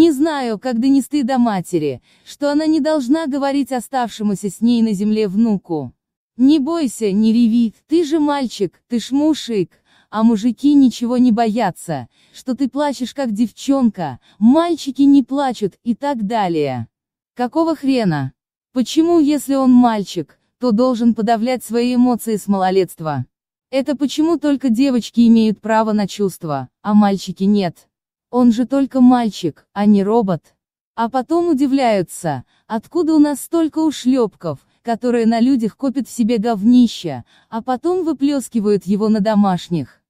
Не знаю, как донести до матери, что она не должна говорить оставшемуся с ней на земле внуку. Не бойся, не реви, ты же мальчик, ты ж мужик, а мужики ничего не боятся, что ты плачешь как девчонка, мальчики не плачут и так далее. Какого хрена? Почему, если он мальчик, то должен подавлять свои эмоции с малолетства? Это почему только девочки имеют право на чувства, а мальчики нет? Он же только мальчик, а не робот. А потом удивляются, откуда у нас столько ушлепков, которые на людях копят в себе говнища, а потом выплескивают его на домашних.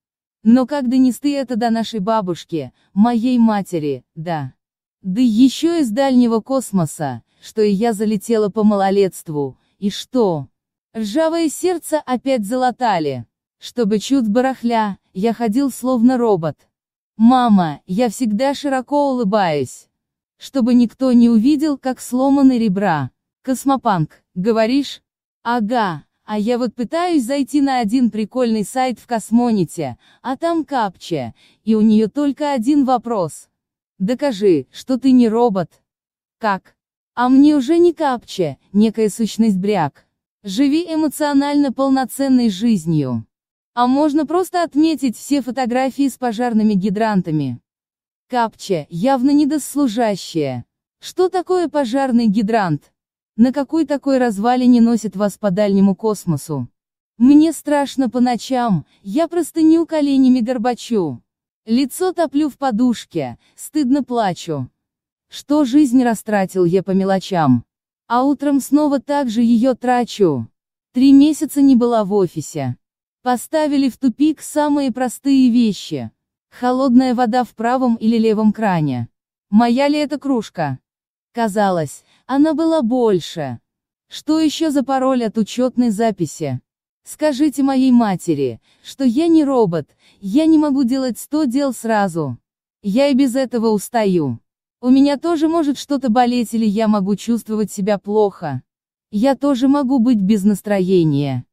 Но как донести это до нашей бабушки, моей матери, да. Да еще из дальнего космоса, что и я залетела по малолетству, и что? Ржавое сердце опять залатали. Чтобы чуть барахля, я ходил словно робот. Мама, я всегда широко улыбаюсь. Чтобы никто не увидел, как сломаны ребра. Космопанк, говоришь? Ага, а я вот пытаюсь зайти на один прикольный сайт в Космоните, а там капча, и у нее только один вопрос. Докажи, что ты не робот. Как? А мне уже не капча, некая сущность бряк. Живи эмоционально полноценной жизнью. А можно просто отметить все фотографии с пожарными гидрантами. Капча, явно недослужащая. Что такое пожарный гидрант? На какой такой развали не носит вас по дальнему космосу? Мне страшно по ночам, я простыню коленями горбачу. Лицо топлю в подушке, стыдно плачу. Что жизнь растратил я по мелочам. А утром снова так же ее трачу. Три месяца не была в офисе. Поставили в тупик самые простые вещи. Холодная вода в правом или левом кране. Моя ли это кружка? Казалось, она была больше. Что еще за пароль от учетной записи? Скажите моей матери, что я не робот, я не могу делать сто дел сразу. Я и без этого устаю. У меня тоже может что-то болеть или я могу чувствовать себя плохо. Я тоже могу быть без настроения.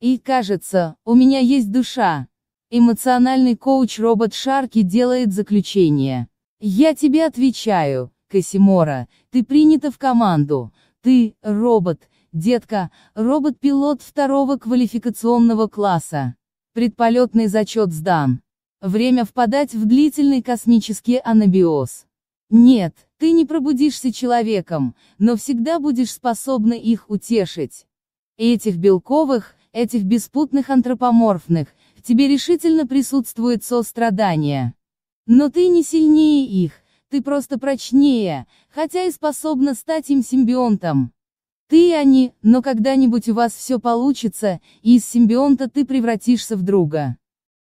И кажется, у меня есть душа. Эмоциональный коуч-робот Шарки делает заключение. Я тебе отвечаю, Касимора, ты принята в команду. Ты, робот, детка, робот-пилот второго квалификационного класса. Предполетный зачет сдан. Время впадать в длительный космический анабиоз. Нет, ты не пробудишься человеком, но всегда будешь способна их утешить. Этих белковых, этих беспутных антропоморфных, в тебе решительно присутствует сострадание. Но ты не сильнее их, ты просто прочнее, хотя и способна стать им симбионтом. Ты и они, но когда-нибудь у вас все получится, и из симбионта ты превратишься в друга.